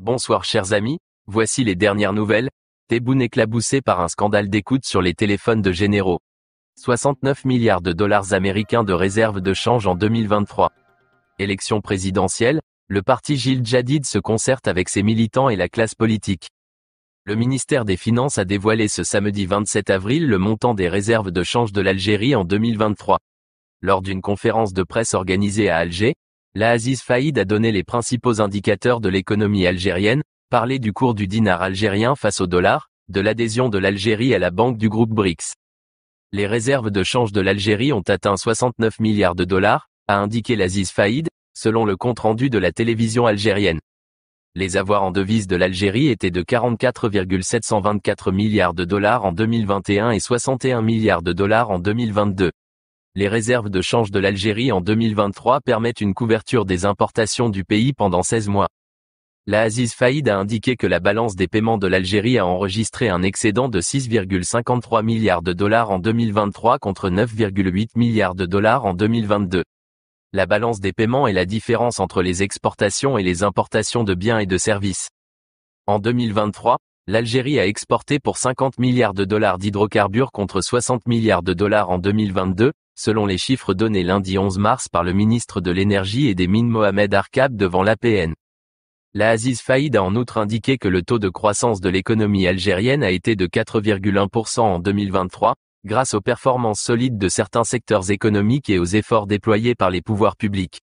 Bonsoir chers amis, voici les dernières nouvelles. Tebboune éclaboussé par un scandale d'écoute sur les téléphones de généraux. 69 milliards de dollars américains de réserves de change en 2023. Élection présidentielle, le parti Gilles Jadid se concerte avec ses militants et la classe politique. Le ministère des Finances a dévoilé ce samedi 27 avril le montant des réserves de change de l'Algérie en 2023. Lors d'une conférence de presse organisée à Alger, L'Aziz Faïd a donné les principaux indicateurs de l'économie algérienne, parlé du cours du dinar algérien face au dollar, de l'adhésion de l'Algérie à la banque du groupe BRICS. Les réserves de change de l'Algérie ont atteint 69 milliards de dollars, a indiqué l'Aziz Faïd, selon le compte-rendu de la télévision algérienne. Les avoirs en devises de l'Algérie étaient de 44,724 milliards de dollars en 2021 et 61 milliards de dollars en 2022. Les réserves de change de l'Algérie en 2023 permettent une couverture des importations du pays pendant 16 mois. La Aziz Faïd a indiqué que la balance des paiements de l'Algérie a enregistré un excédent de 6,53 milliards de dollars en 2023 contre 9,8 milliards de dollars en 2022. La balance des paiements est la différence entre les exportations et les importations de biens et de services. En 2023, l'Algérie a exporté pour 50 milliards de dollars d'hydrocarbures contre 60 milliards de dollars en 2022, selon les chiffres donnés lundi 11 mars par le ministre de l'Énergie et des Mines Mohamed Arkab devant l'APN. La Aziz Faïd a en outre indiqué que le taux de croissance de l'économie algérienne a été de 4,1% en 2023, grâce aux performances solides de certains secteurs économiques et aux efforts déployés par les pouvoirs publics.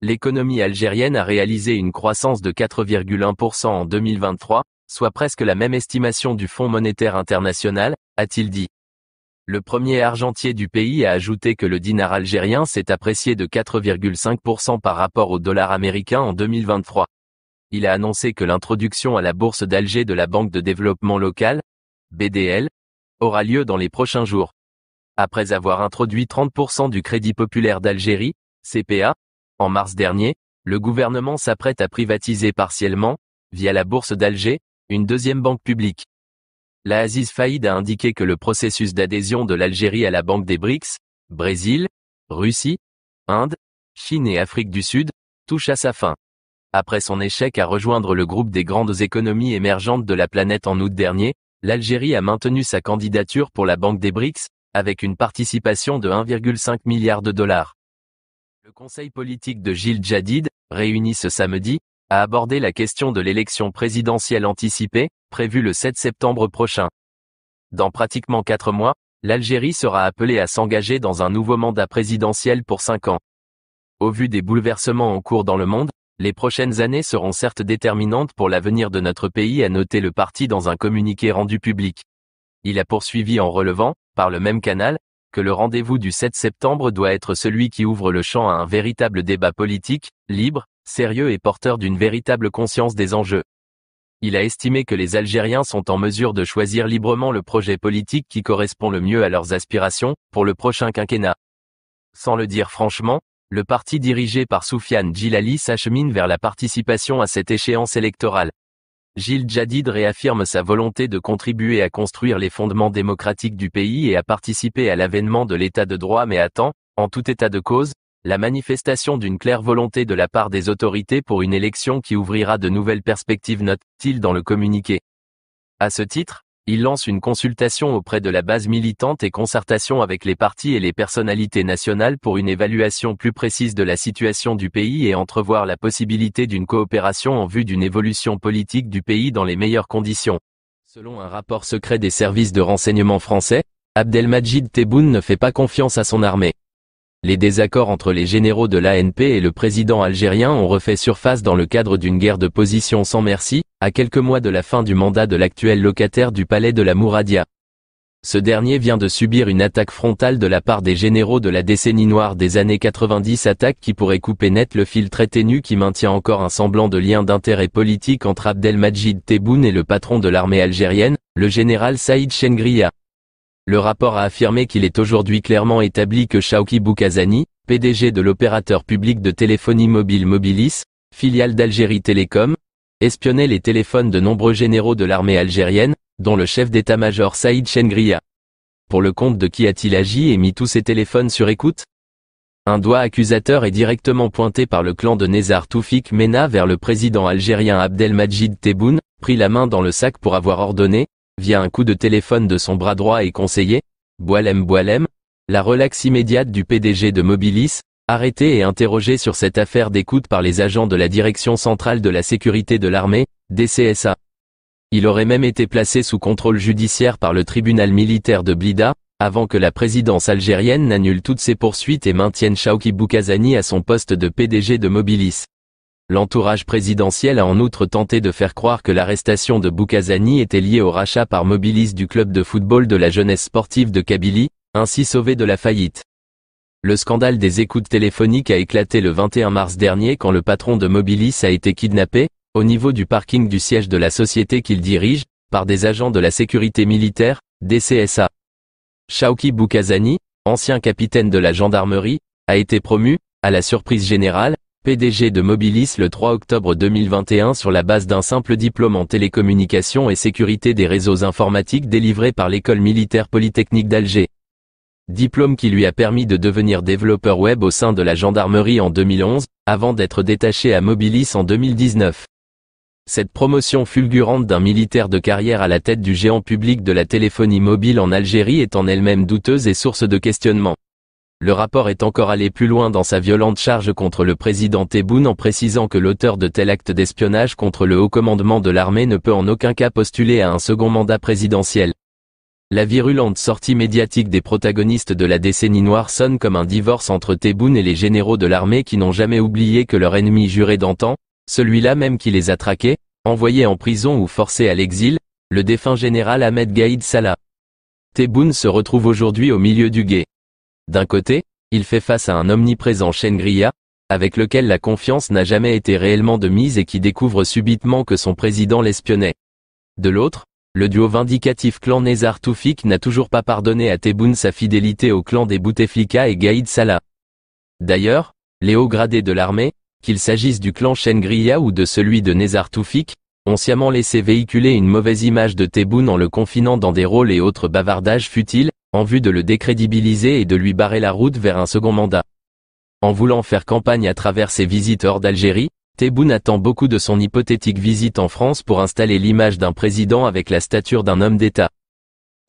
L'économie algérienne a réalisé une croissance de 4,1% en 2023, soit presque la même estimation du Fonds monétaire international, a-t-il dit. Le premier argentier du pays a ajouté que le dinar algérien s'est apprécié de 4,5% par rapport au dollar américain en 2023. Il a annoncé que l'introduction à la bourse d'Alger de la Banque de développement local, BDL, aura lieu dans les prochains jours. Après avoir introduit 30% du Crédit populaire d'Algérie, CPA, en mars dernier, le gouvernement s'apprête à privatiser partiellement, via la bourse d'Alger, une deuxième banque publique. La Aziz Faïd a indiqué que le processus d'adhésion de l'Algérie à la Banque des BRICS, Brésil, Russie, Inde, Chine et Afrique du Sud, touche à sa fin. Après son échec à rejoindre le groupe des grandes économies émergentes de la planète en août dernier, l'Algérie a maintenu sa candidature pour la Banque des BRICS, avec une participation de 1,5 milliard de dollars. Le Conseil politique de Gilles Jadid, réuni ce samedi, a abordé la question de l'élection présidentielle anticipée, prévue le 7 septembre prochain. Dans pratiquement quatre mois, l'Algérie sera appelée à s'engager dans un nouveau mandat présidentiel pour cinq ans. Au vu des bouleversements en cours dans le monde, les prochaines années seront certes déterminantes pour l'avenir de notre pays a noté le parti dans un communiqué rendu public. Il a poursuivi en relevant, par le même canal, que le rendez-vous du 7 septembre doit être celui qui ouvre le champ à un véritable débat politique, libre, sérieux et porteur d'une véritable conscience des enjeux. Il a estimé que les Algériens sont en mesure de choisir librement le projet politique qui correspond le mieux à leurs aspirations pour le prochain quinquennat. Sans le dire franchement, le parti dirigé par Soufiane Djilali s'achemine vers la participation à cette échéance électorale. Gilles Jadid réaffirme sa volonté de contribuer à construire les fondements démocratiques du pays et à participer à l'avènement de l'état de droit mais attend, en tout état de cause, la manifestation d'une claire volonté de la part des autorités pour une élection qui ouvrira de nouvelles perspectives note-t-il dans le communiqué. À ce titre, il lance une consultation auprès de la base militante et concertation avec les partis et les personnalités nationales pour une évaluation plus précise de la situation du pays et entrevoir la possibilité d'une coopération en vue d'une évolution politique du pays dans les meilleures conditions. Selon un rapport secret des services de renseignement français, Abdelmajid Tebboune ne fait pas confiance à son armée. Les désaccords entre les généraux de l'ANP et le président algérien ont refait surface dans le cadre d'une guerre de position sans merci, à quelques mois de la fin du mandat de l'actuel locataire du palais de la Mouradia. Ce dernier vient de subir une attaque frontale de la part des généraux de la décennie noire des années 90 attaque qui pourrait couper net le fil très ténu qui maintient encore un semblant de lien d'intérêt politique entre Abdelmajid Tebboune et le patron de l'armée algérienne, le général Saïd Chengria. Le rapport a affirmé qu'il est aujourd'hui clairement établi que Shawki Boukazani, PDG de l'opérateur public de téléphonie mobile Mobilis, filiale d'Algérie Télécom, espionnait les téléphones de nombreux généraux de l'armée algérienne, dont le chef d'état-major Saïd Chengria. Pour le compte de qui a-t-il agi et mis tous ses téléphones sur écoute Un doigt accusateur est directement pointé par le clan de Nézar Toufik Mena vers le président algérien Abdelmajid Tebboune, pris la main dans le sac pour avoir ordonné, via un coup de téléphone de son bras droit et conseiller, Boilem Boilem, la relaxe immédiate du PDG de Mobilis, arrêté et interrogé sur cette affaire d'écoute par les agents de la Direction Centrale de la Sécurité de l'Armée, DCSA. Il aurait même été placé sous contrôle judiciaire par le tribunal militaire de Blida, avant que la présidence algérienne n'annule toutes ses poursuites et maintienne chaouki Boukazani à son poste de PDG de Mobilis. L'entourage présidentiel a en outre tenté de faire croire que l'arrestation de Boukazani était liée au rachat par Mobilis du club de football de la jeunesse sportive de Kabylie, ainsi sauvé de la faillite. Le scandale des écoutes téléphoniques a éclaté le 21 mars dernier quand le patron de Mobilis a été kidnappé, au niveau du parking du siège de la société qu'il dirige, par des agents de la sécurité militaire, DCSA. Shaoki Boukazani, ancien capitaine de la gendarmerie, a été promu, à la surprise générale, PDG de Mobilis le 3 octobre 2021 sur la base d'un simple diplôme en télécommunication et sécurité des réseaux informatiques délivré par l'école militaire polytechnique d'Alger. Diplôme qui lui a permis de devenir développeur web au sein de la gendarmerie en 2011, avant d'être détaché à Mobilis en 2019. Cette promotion fulgurante d'un militaire de carrière à la tête du géant public de la téléphonie mobile en Algérie est en elle-même douteuse et source de questionnement. Le rapport est encore allé plus loin dans sa violente charge contre le président Tebboune en précisant que l'auteur de tel acte d'espionnage contre le haut commandement de l'armée ne peut en aucun cas postuler à un second mandat présidentiel. La virulente sortie médiatique des protagonistes de la décennie noire sonne comme un divorce entre Tebboune et les généraux de l'armée qui n'ont jamais oublié que leur ennemi juré d'antan, celui-là même qui les a traqués, envoyés en prison ou forcés à l'exil, le défunt général Ahmed Gaïd Salah. Tebboune se retrouve aujourd'hui au milieu du guet. D'un côté, il fait face à un omniprésent Shengria, avec lequel la confiance n'a jamais été réellement de mise et qui découvre subitement que son président l'espionnait. De l'autre, le duo vindicatif clan Nézar Toufik n'a toujours pas pardonné à Tebboune sa fidélité au clan des Bouteflika et Gaïd Salah. D'ailleurs, les hauts gradés de l'armée, qu'il s'agisse du clan Shengria ou de celui de Nézar Toufik, ont sciemment laissé véhiculer une mauvaise image de Tebboune en le confinant dans des rôles et autres bavardages futiles, en vue de le décrédibiliser et de lui barrer la route vers un second mandat. En voulant faire campagne à travers ses visites hors d'Algérie, Tebboune attend beaucoup de son hypothétique visite en France pour installer l'image d'un président avec la stature d'un homme d'État.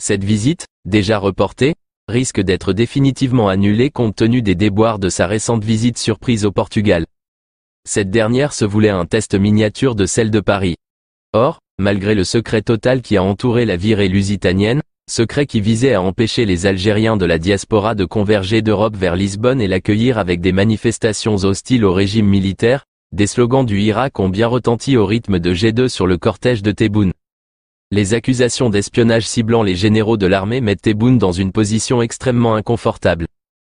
Cette visite, déjà reportée, risque d'être définitivement annulée compte tenu des déboires de sa récente visite surprise au Portugal. Cette dernière se voulait un test miniature de celle de Paris. Or, malgré le secret total qui a entouré la virée lusitanienne, secret qui visait à empêcher les Algériens de la diaspora de converger d'Europe vers Lisbonne et l'accueillir avec des manifestations hostiles au régime militaire, des slogans du Irak ont bien retenti au rythme de G2 sur le cortège de Tebboune. Les accusations d'espionnage ciblant les généraux de l'armée mettent Tebboune dans une position extrêmement inconfortable.